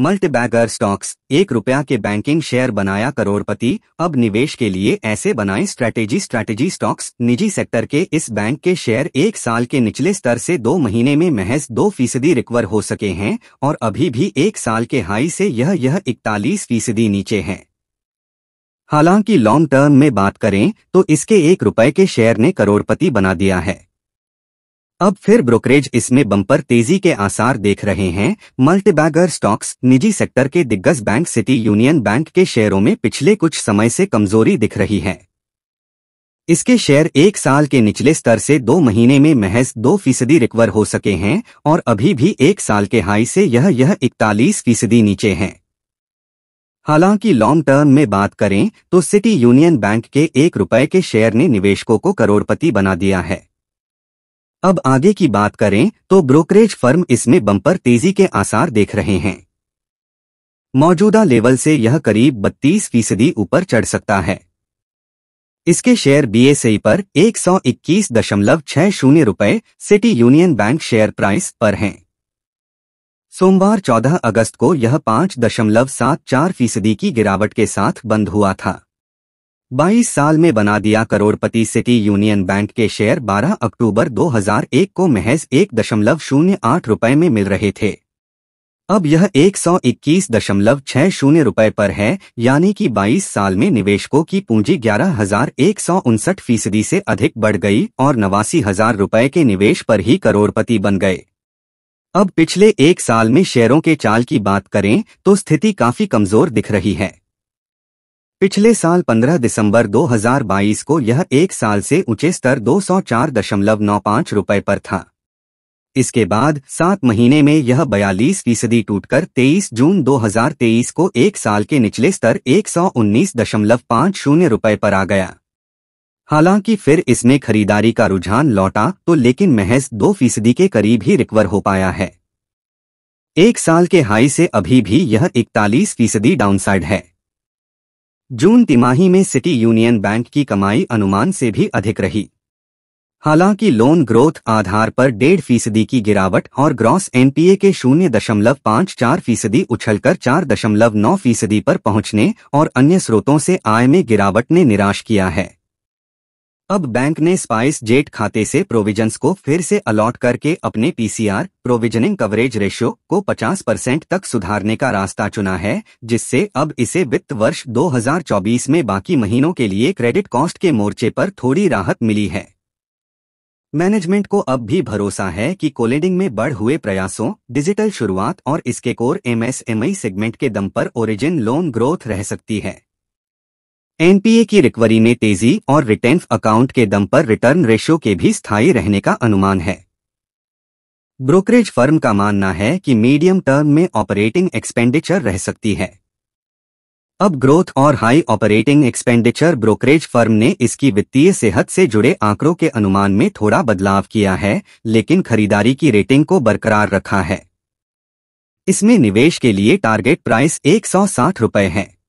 multibagger stocks एक रुपया के बैंकिंग शेयर बनाया करोड़पति अब निवेश के लिए ऐसे बनाएं स्ट्रैटेजी स्ट्रैटेजी स्टॉक्स निजी सेक्टर के इस बैंक के शेयर एक साल के निचले स्तर से दो महीने में महज दो फीसदी रिकवर हो सके हैं और अभी भी एक साल के हाई से यह यह इकतालीस फीसदी नीचे है हालांकि लॉन्ग टर्म में बात करें तो इसके एक रुपए के शेयर ने करोड़पति बना दिया है अब फिर ब्रोकरेज इसमें बम्पर तेजी के आसार देख रहे हैं मल्टीबैगर स्टॉक्स निजी सेक्टर के दिग्गज बैंक सिटी यूनियन बैंक के शेयरों में पिछले कुछ समय से कमजोरी दिख रही है इसके शेयर एक साल के निचले स्तर से दो महीने में महज दो फीसदी रिकवर हो सके हैं और अभी भी एक साल के हाई से यह यह इकतालीस फीसदी नीचे हैं हालांकि लॉन्ग टर्म में बात करें तो सिटी यूनियन बैंक के एक रुपए के शेयर ने निवेशकों को करोड़पति बना दिया है अब आगे की बात करें तो ब्रोकरेज फर्म इसमें बम्पर तेजी के आसार देख रहे हैं मौजूदा लेवल से यह करीब बत्तीस फीसदी ऊपर चढ़ सकता है इसके शेयर बीएसई पर एक सौ इक्कीस दशमलव छह शून्य रुपए City Union Bank share price पर हैं सोमवार 14 अगस्त को यह पांच दशमलव सात चार फीसदी की गिरावट के साथ बंद हुआ था 22 साल में बना दिया करोड़पति सिटी यूनियन बैंक के शेयर 12 अक्टूबर 2001 को महज एक दशमलव शून्य आठ रुपये में मिल रहे थे अब यह एक सौ इक्कीस दशमलव छह शून्य रुपये पर है यानी कि 22 साल में निवेशकों की पूंजी ग्यारह हजार एक सौ उनसठ फीसदी से अधिक बढ़ गई और नवासी हजार रुपये के निवेश पर ही करोड़पति बन गए अब पिछले एक साल में शेयरों के चाल की बात करें तो स्थिति काफी कमजोर दिख रही है पिछले साल 15 दिसंबर 2022 को यह एक साल से ऊंचे स्तर 204.95 रुपए पर था इसके बाद सात महीने में यह बयालीस फीसदी टूटकर 23 जून 2023 को एक साल के निचले स्तर एक सौ उन्नीस दशमलव पाँच शून्य रुपये पर आ गया हालांकि फिर इसमें खरीदारी का रुझान लौटा तो लेकिन महज दो फीसदी के करीब ही रिकवर हो पाया है एक साल के हाई से अभी भी यह इकतालीस फीसदी डाउनसाइड है जून तिमाही में सिटी यूनियन बैंक की कमाई अनुमान से भी अधिक रही हालांकि लोन ग्रोथ आधार पर डेढ़ फीसदी की गिरावट और ग्रॉस एनपीए के शून्य दशमलव पाँच चार फीसदी उछलकर चार दशमलव नौ फीसदी पर पहुंचने और अन्य स्रोतों से आय में गिरावट ने निराश किया है अब बैंक ने स्पाइस जेट खाते से प्रोविजंस को फिर से अलॉट करके अपने पीसीआर प्रोविजनिंग कवरेज रेशियो को 50 परसेंट तक सुधारने का रास्ता चुना है जिससे अब इसे वित्त वर्ष 2024 में बाकी महीनों के लिए क्रेडिट कॉस्ट के मोर्चे पर थोड़ी राहत मिली है मैनेजमेंट को अब भी भरोसा है कि कोलेडिंग में बढ़ हुए प्रयासों डिजिटल शुरुआत और इसके कोर एमएसएमई सेगमेंट के दम पर ओरिजिन लोन ग्रोथ रह सकती है एनपीए की रिकवरी में तेजी और रिटर्न अकाउंट के दम पर रिटर्न रेशो के भी स्थायी रहने का अनुमान है ब्रोकरेज फर्म का मानना है कि मीडियम टर्म में ऑपरेटिंग एक्सपेंडिचर रह सकती है अब ग्रोथ और high operating expenditure brokerage firm ने इसकी वित्तीय सेहत से जुड़े आंकड़ों के अनुमान में थोड़ा बदलाव किया है लेकिन खरीदारी की रेटिंग को बरकरार रखा है इसमें निवेश के लिए टारगेट प्राइस एक सौ है